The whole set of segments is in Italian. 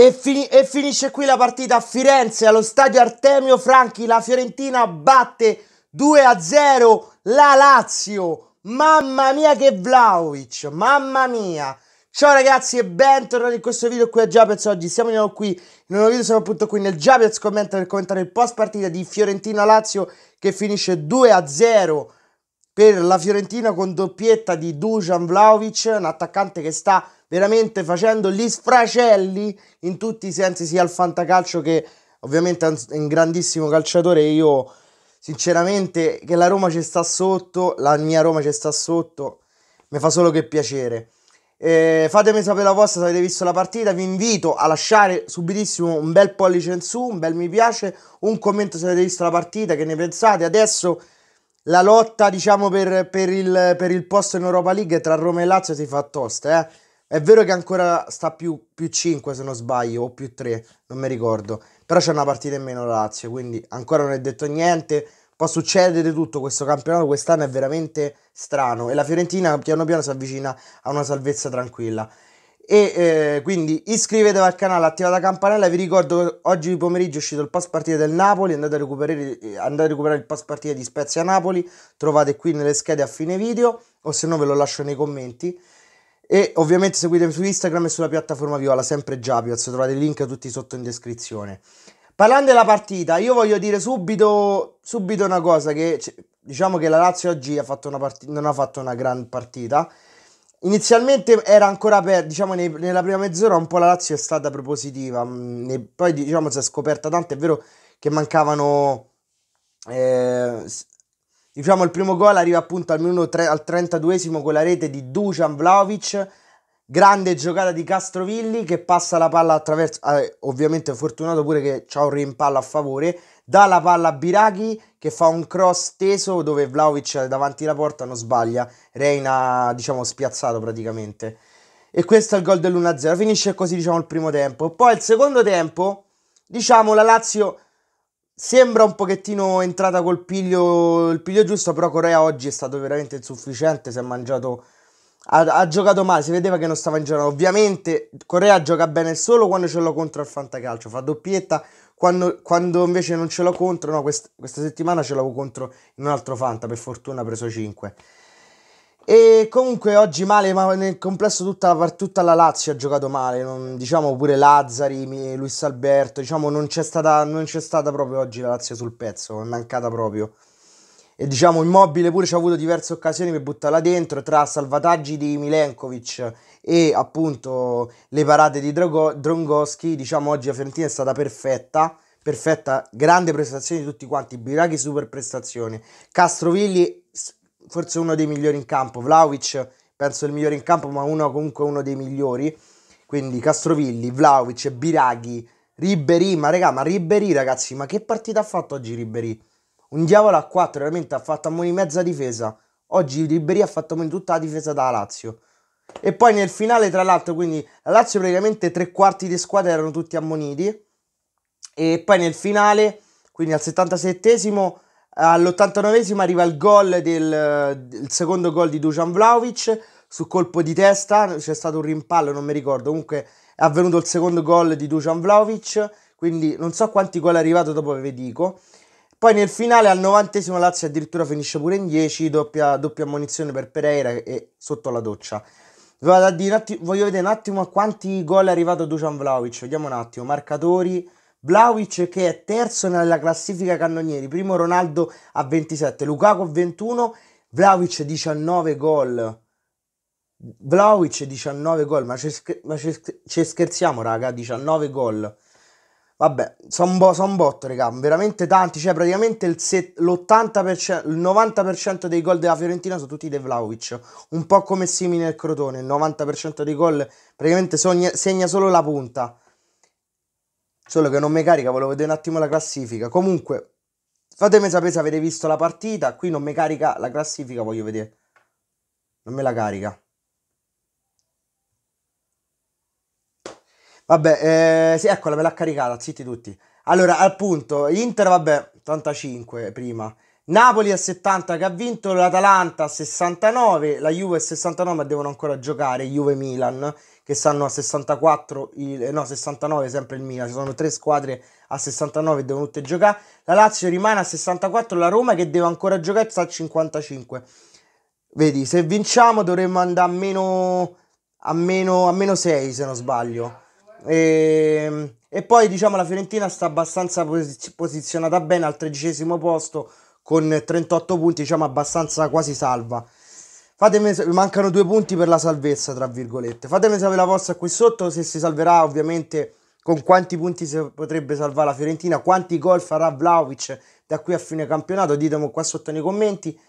E, fini- e, finisce qui la partita a Firenze, allo stadio Artemio Franchi. La Fiorentina batte 2-0 la Lazio. Mamma mia che Vlaovic, mamma mia. Ciao ragazzi e bentornati in questo video qui a Giapez oggi. Siamo di nuovo qui in un video, siamo appunto qui nel Giapez commenta per commentare il post partita di Fiorentina-Lazio che finisce 2-0 per la Fiorentina con doppietta di Dujan Vlaovic, un attaccante che sta veramente facendo gli sfracelli in tutti i sensi, sia al fantacalcio che ovviamente è un grandissimo calciatore. Io sinceramente che la Roma ci sta sotto, la mia Roma ci sta sotto, mi fa solo che piacere. Eh, fatemi sapere la vostra se avete visto la partita. Vi invito a lasciare subitissimo un bel pollice in su, un bel mi piace, un commento se avete visto la partita, che ne pensate. Adesso la lotta, diciamo, per, per, il, per il, posto in Europa League tra Roma e Lazio si fa tosta, eh. È vero che ancora sta più, più 5 se non sbaglio, o più 3, non mi ricordo. Però c'è una partita in meno Lazio, quindi ancora non è detto niente. Può succedere tutto questo campionato, quest'anno è veramente strano. E la Fiorentina piano piano si avvicina a una salvezza tranquilla. E eh, quindi iscrivetevi al canale, attivate la campanella. Vi ricordo che oggi pomeriggio è uscito il post partita del Napoli. Andate a, eh, andate a recuperare, il post partita di Spezia Napoli. Trovate qui nelle schede a fine video, o se no ve lo lascio nei commenti. E ovviamente seguitemi su Instagram e sulla piattaforma Viola, sempre Japiaz, trovate i link tutti sotto in descrizione. Parlando della partita, io voglio dire subito, subito una cosa, che cioè, diciamo che la Lazio oggi ha part- non ha fatto una gran partita. Inizialmente era ancora per, diciamo, nei, nella prima mezz'ora un po' la Lazio è stata propositiva, mh, mm, poi diciamo si è scoperta tanto, è vero che mancavano... Eh, Diciamo il primo gol arriva appunto al minuto tre, al 32esimo con la rete di Dujan Vlaovic, grande giocata di Castrovilli che passa la palla attraverso, eh, ovviamente è fortunato pure che c'ha un rimpallo a favore, dà la palla a Biraghi che fa un cross teso dove Vlaovic davanti alla porta non sbaglia, Reina diciamo spiazzato praticamente. E questo è il gol dell'1-0, finisce così diciamo il primo tempo. Poi il secondo tempo, diciamo la Lazio Sembra un pochettino entrata col piglio, il piglio giusto, però Corea oggi è stato veramente insufficiente, si è mangiato... Ha, ha giocato male, si vedeva che non stava in gioco. Ovviamente Corea gioca bene solo quando ce l'ho contro al Fantacalcio, fa doppietta, quando, quando, invece non ce l'ho contro, no, quest- questa settimana ce l'avevo contro in un altro Fanta, per fortuna ha preso 5. E comunque oggi male, ma nel complesso tutta la, tutta la Lazio ha giocato male, non, diciamo pure Lazzari, Luis Alberto, diciamo non c'è, stata, non c'è stata proprio oggi la Lazio sul pezzo, è mancata proprio. E diciamo Immobile pure ci ha avuto diverse occasioni per buttarla dentro, tra salvataggi di Milenkovic e appunto le parate di Drogo, Drongoschi, diciamo oggi la Fiorentina è stata perfetta, perfetta, grande prestazione di tutti quanti, Biraghi super prestazione, Castrovilli forse uno dei migliori in campo. Vlaovic penso il migliore in campo, ma uno comunque uno dei migliori. Quindi Castrovilli, Vlaovic, Biraghi, Ribery, ma raga, ma Ribery ragazzi, ma che partita ha fatto oggi Ribery? Un diavolo a 4, veramente ha fatto a moni mezza difesa. Oggi Ribery ha fatto a moni tutta la difesa dalla Lazio. E poi nel finale, tra l'altro, quindi la Lazio praticamente tre quarti di squadra erano tutti ammoniti. E poi nel finale, quindi al 77esimo, all'89 arriva il gol del il secondo gol di Dujan Vlaovic su colpo di testa, c'è stato un rimpallo, non mi ricordo, comunque è avvenuto il secondo gol di Dujan Vlaovic, quindi non so quanti gol è arrivato, dopo ve dico. Poi nel finale al 90 esimo Lazio addirittura finisce pure in 10, doppia, doppia ammonizione per Pereira e sotto la doccia. Vado a dire, voglio vedere un attimo a quanti gol è arrivato Dujan Vlaovic, vediamo un attimo, marcatori Vlaovic che è terzo nella classifica cannonieri, primo Ronaldo a 27, Lukaku a 21, Vlaovic 19 gol. Vlaovic 19 gol, ma ci scherziamo raga, 19 gol. Vabbè, sono bo- son botto, raga, veramente tanti, cioè praticamente il, set- l'80%, il 90% dei gol della Fiorentina sono tutti dei Vlaovic, un po' come simile al Crotone, il 90% dei gol praticamente sogna- segna solo la punta solo che non mi carica, volevo vedere un attimo la classifica. Comunque, fatemi sapere se avete visto la partita, qui non mi carica la classifica, voglio vedere. Non me la carica. Vabbè, eh, sì, eccola, me l'ha caricata, zitti tutti. Allora, al punto, Inter, vabbè, 85 prima. Napoli a 70 che ha vinto, l'Atalanta a 69, la Juve a 69 ma devono ancora giocare, Juve-Milan, che stanno a 64, il, eh, no 69 sempre il Milan, ci sono tre squadre a 69 che devono tutte giocare, la Lazio rimane a 64, la Roma che deve ancora giocare sta a 55. Vedi, se vinciamo dovremmo andare a meno, a meno, a meno 6 se non sbaglio. E, ehm, e, poi diciamo la Fiorentina sta abbastanza posizionata bene al tredicesimo posto con 38 punti, diciamo abbastanza quasi salva. Fatemi, mancano due punti per la salvezza, tra virgolette. Fatemi sapere la vostra qui sotto se si salverà, ovviamente, con quanti punti si potrebbe salvare la Fiorentina, quanti gol farà Vlaovic da qui a fine campionato, ditemi qua sotto nei commenti.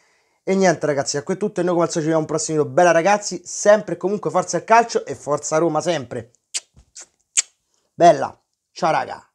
E niente ragazzi, a qui è tutto e noi come al solito ci vediamo un prossimo video. Bella ragazzi, sempre e comunque forza al calcio e forza Roma sempre. Bella, ciao raga.